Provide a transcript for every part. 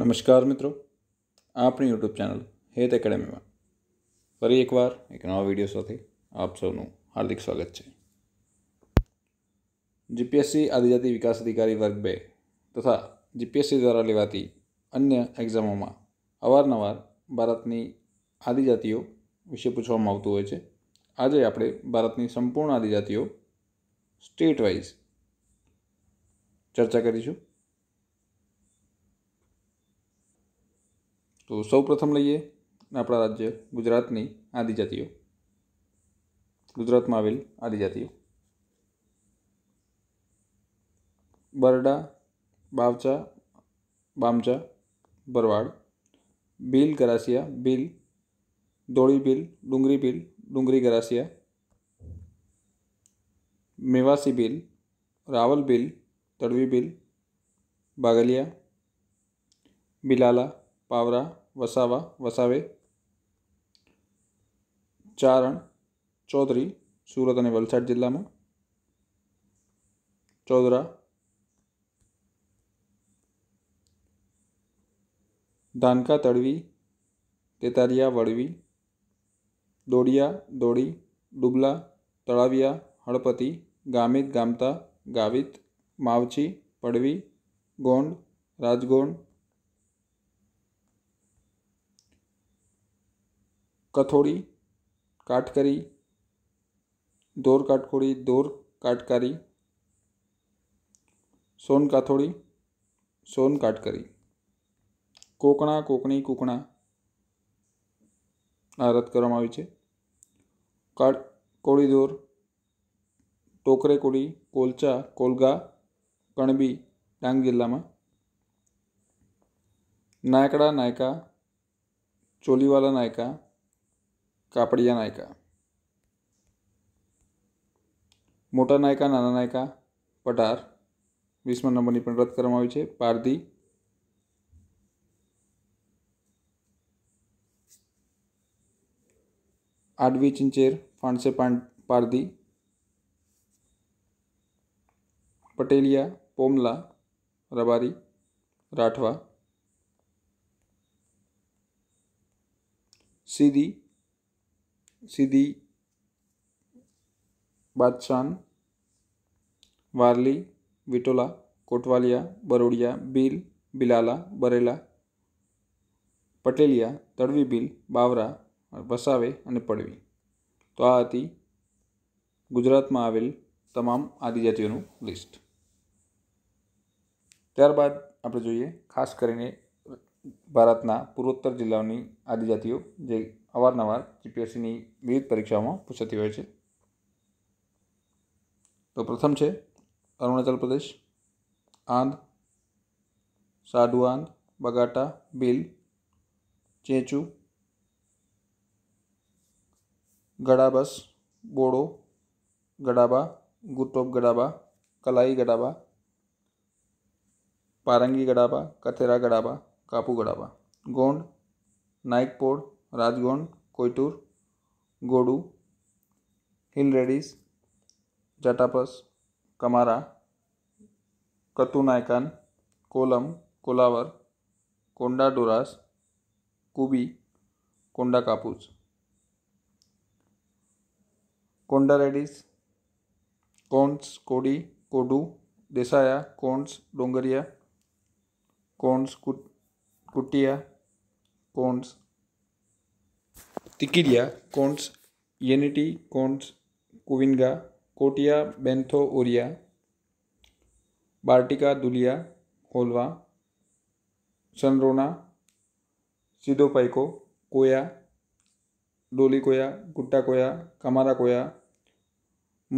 નમસ્કાર મિત્રો આપણી યુટ્યુબ ચેનલ હેત એકેડેમીમાં ફરી એકવાર એક નવા વિડીયો સાથે આપ સૌનું હાર્દિક સ્વાગત છે જીપીએસસી આદિજાતિ વિકાસ અધિકારી વર્ગ બે તથા જીપીએસસી દ્વારા લેવાતી અન્ય એક્ઝામોમાં અવારનવાર ભારતની આદિજાતિઓ વિશે પૂછવામાં આવતું હોય છે આજે આપણે ભારતની સંપૂર્ણ આદિજાતિઓ સ્ટેટ વાઇઝ ચર્ચા કરીશું तो सौ प्रथम लीए आप राज्य गुजरात आदिजाति गुजरात में आल आदिजाति बरडा बावचा बामचा बरवाड़ बिल गरासिया बिल दोड़ी बिल डूंगरी बिल डूंगरी गरासिया मेवासी बिल रावल बिल तड़वी बिल बागलिया बिलाला पावरा वसावा वसावे ચારણ ચૌધરી સુરત અને વલસાડ જિલ્લામાં ચૌધરા ધાનકા તળવી તેતારિયા વળવી દોડિયા દોડી ડુબલા તળાવિયા હળપતિ ગામિત ગામતા ગાવિત માવચી પડવી ગોંડ રાજગોંડ कथोड़ी काटकरी दोर काटकोड़ी दोर काटकारी सोन काथोड़ी सोन काटकरी कोकणा कोकणी कुकणा आ रद्द कर टोकरे कोड़ी कोलचा कोलगा कणबी डांग जिल्ला में नायकड़ा नायका चोलीवाला नायका कापड़िया नायका मोटा नायका नाना नायका पटर विस्मन न बनी पंद्रत क्रम આવી છે પારધી આડવી ચિંચેર ફંડસે પંત પારધી પટેલિયા પોમલા રબારી રાઠવા સીદી सिदी बादशान वारली विटोला कोटवालिया बरोड़िया बील बिलाला બરેલા પટેલિયા તળવી બીલ બાવરા વસાવે અને પડવી તો આ હતી ગુજરાતમાં આવેલ તમામ આદિજાતિઓનું લિસ્ટ ત્યારબાદ આપણે જોઈએ ખાસ કરીને ભારતના પૂર્વોત્તર જિલ્લાઓની આદિજાતિઓ જે अवारनवार जीपीएससी विविध परीक्षाओं में पूछाती हो तो प्रथम है अरुणाचल प्रदेश आंध साधु बगाटा बिल चेचू गड़ाबस बोड़ो गड़ाबा गुटोब गड़ाबा कलाई गड़ाबा पारंगी गड़ाबा कथेरा गड़ाबा कापू गड़ाबा गोंड नाइकपोड़ राजगोंड कोयटूर गोडू हिल रेडिस जटापस कमारा कतुनायकान कोलम कोलावर कोंडा डोरास कुबी कोंडा कापूस कोंडा रेडिस कोंड्स कोडी कोडू देसाया कोंड्स डोंगरिया कोंड्स कुट कुटिया कोंड्स तिकिडिया कोन्स येनिटी कोन्स कोविंगा कोटिया बेंथो ओरिया बार्टिका दुलिया होलवा सनरोना सिदोपाइको कोया डोली कोया गुट्टा कोया कमारा कोया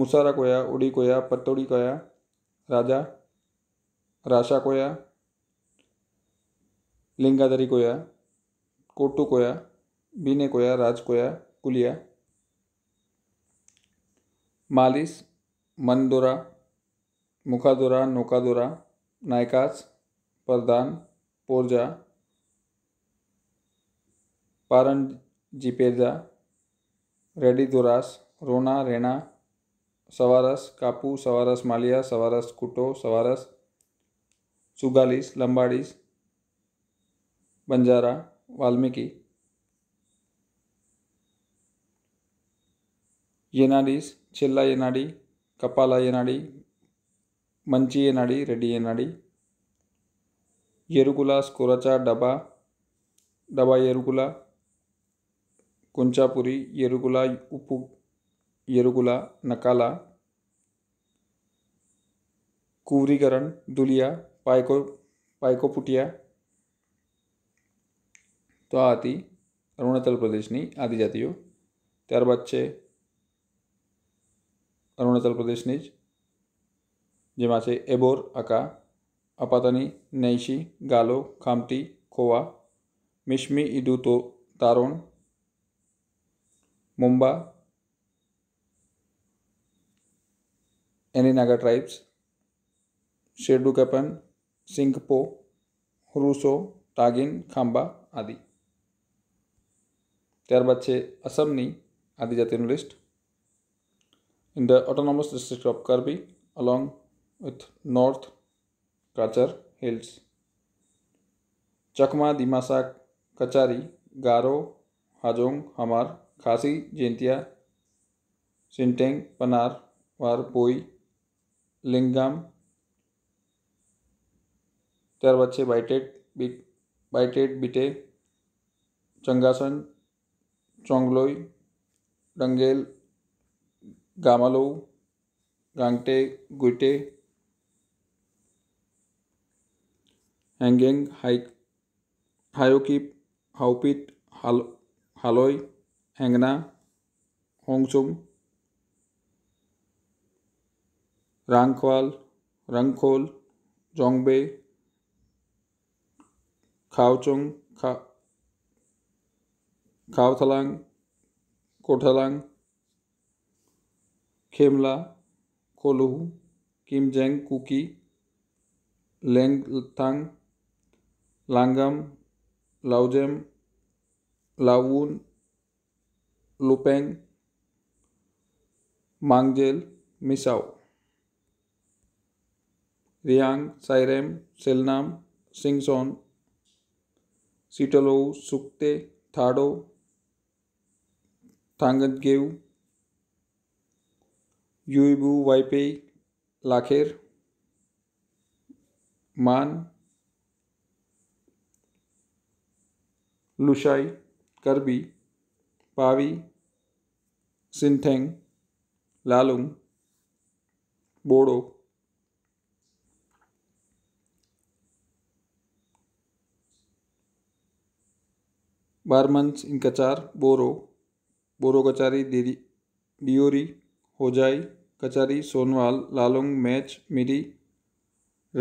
मुसारा कोया उड़ी कोया पत्तोड़ी कोया राजा राशा कोया लिंगादरी कोया कोटू कोया बीने कोया राज कोया कुलिया मालिश मनदोरा मुखादोरा नौकादोरा नायकाच परदान पोरजा पारन जीपेजा रेडी रोना रेणा सवारस कापू सवारस मालिया सवारस कुटो सवारस चुगालीस लंबाड़ीस बंजारा वाल्मीकि ఏనాడి చెల్ల ఏనాడి కపాల ఏనాడి మంచి ఏనాడి రెడ్డి ఏనాడి ఎరుకుల స్కురచ డబా డబా ఎరుకుల కొంచాపురి ఎరుగుల ఉప్పు ఎరుగుల నకాల కువ్రీకరణ్ దులియా పాయకో પાયકોપુટિયા તો આ હતી અરુણાચલ પ્રદેશની આદિજાતિઓ ત્યારબાદ છે अरुणाचल प्रदेश जेमें एबोर अका अपाता नैशी गालो खामती खोवा मिश्मी ईडू तो तारोण मुंबा एनीनागा ट्राइब्स कैपन सिंगपो रूसो टागिन खांबा आदि त्यारबाद से असमनी आदिजाति list in the autonomous district of Karbi along with North Kachar Hills. Chakma, Dimasa, Kachari, Garo, Hajong, Hamar, Khasi, Jaintia, Sinteng, Panar, Warpoi, Lingam, चार बच्चे Bit, Bit Bite, Changasan, Chongloi, Dangel, Gamalhou Gangte Guite হেংগেং হাই হায়কিপ হাউপিত হাল হালৈ হেঙনা হংচুম ৰাংখোৱাল ৰংখোল জংবে খাওচং খা খাওথালাং কোঠালাং खेमला कोलहू किमजेंग कुकी लेंगथांग लांगम लाउजेम लाउन लुपेंग मांगजेल मिसाओ रियांग साइरेम सेलनाम सिंगसोन सिटलो सुक्ते थाडो थांगतगेव यूबू वाइपे लाखेर मान लुशाई करबी पावी सिंथेंग लालुंग बोडो बारमंस इनकचार बोरो बोरो कचारी देरी बियोरी होजाई कचारी सोनवाल लालोंग मैच मिरी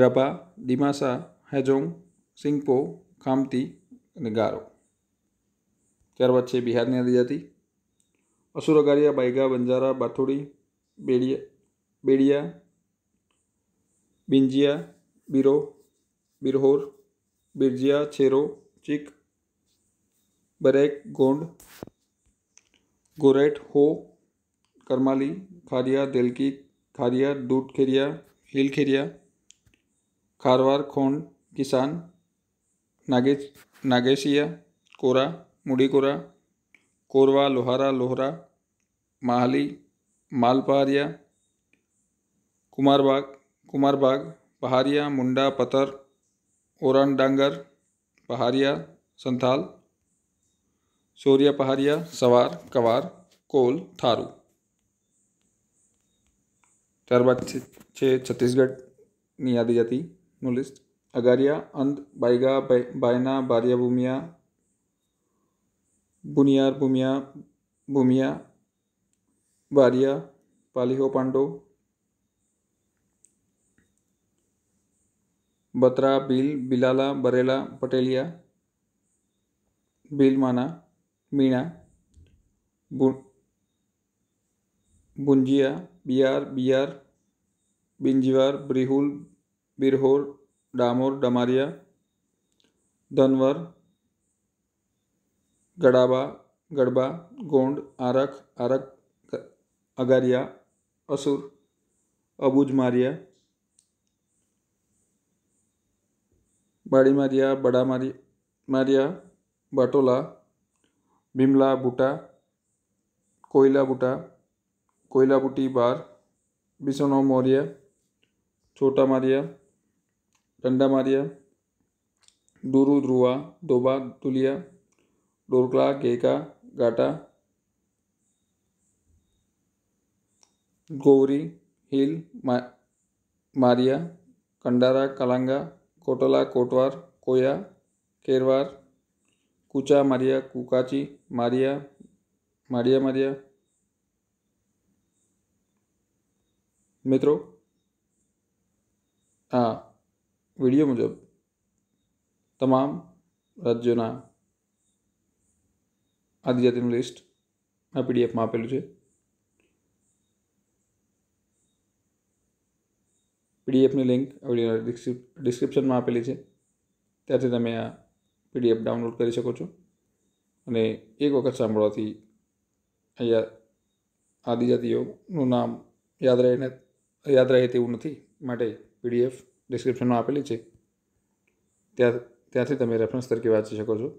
रबा डिमासा हैजोंग सिंगपो खामती गारो त्यार से बिहार ने आदि जाति असुरगारिया बाइगा बंजारा बाथोड़ी बेड़िया बेड़िया बिंजिया बिरो बिरहोर बिरजिया छेरो चिक बरेक गोंड गोरेट हो करमाली खारिया दिलकी खारिया हिल हिलखेरिया खारवार खोंड किसान नागे नागेशिया कोरा कोरा कोरवा लोहारा लोहरा माहली मालपहारिया कुमारबाग कुमारबाग पहाड़िया मुंडा पतर ओरन डांगर पहाड़िया संथाल सूर्य पहाड़िया सवार कवार कोल थारू त्यारबाद छत्तीसगढ़ याद जाती लिस्ट अगारिया લિસ્ટ અગારિયા અંધ બાયગા બાયના बुनियार भूमिया भूमिया बारिया पालीहो पांडो बत्रा बिल बिलाला बरेला पटेलिया बिलमाना मीणा बुंजिया बियार बियार बिंजवार ब्रिहुल बिरहोर डामोर डमारिया धनवर गड़ाबा गड़बा गोंड आरख आरख अगारिया असुर अबूजमारिया बाड़ी मारिया बड़ा मारिया मारिया बटोला भीमला बूटा कोयला बूटा कोयला बूटी बार बिशनो मौर्या छोटा मारिया डंडा मारिया डूरू ध्रुआ दोबा दुलिया डोरकला गेका गाटा गोवरी हिल मा, मारिया कंडारा कलांगा कोटला कोटवार कोया केरवार कुचा मारिया कुकाची मारिया मारिया मारिया मित्रों આ વિડીયો મુજબ તમામ રાજ્યોના આદિજાતિનું લિસ્ટ આ પીડીએફમાં આપેલું છે પીડીએફની લિંક વિડીયોના ડિસ્ક્રિપ્શનમાં આપેલી છે ત્યાંથી તમે આ પીડીએફ ડાઉનલોડ કરી શકો છો અને એક વખત સાંભળવાથી અહીંયા આદિજાતિઓનું નામ યાદ રહે યાદ રહે તેવું નથી માટે પીડીએફ ડિસ્ક્રિપ્શનમાં આપેલી છે ત્યાં ત્યાંથી તમે રેફરન્સ તરીકે વાંચી શકો છો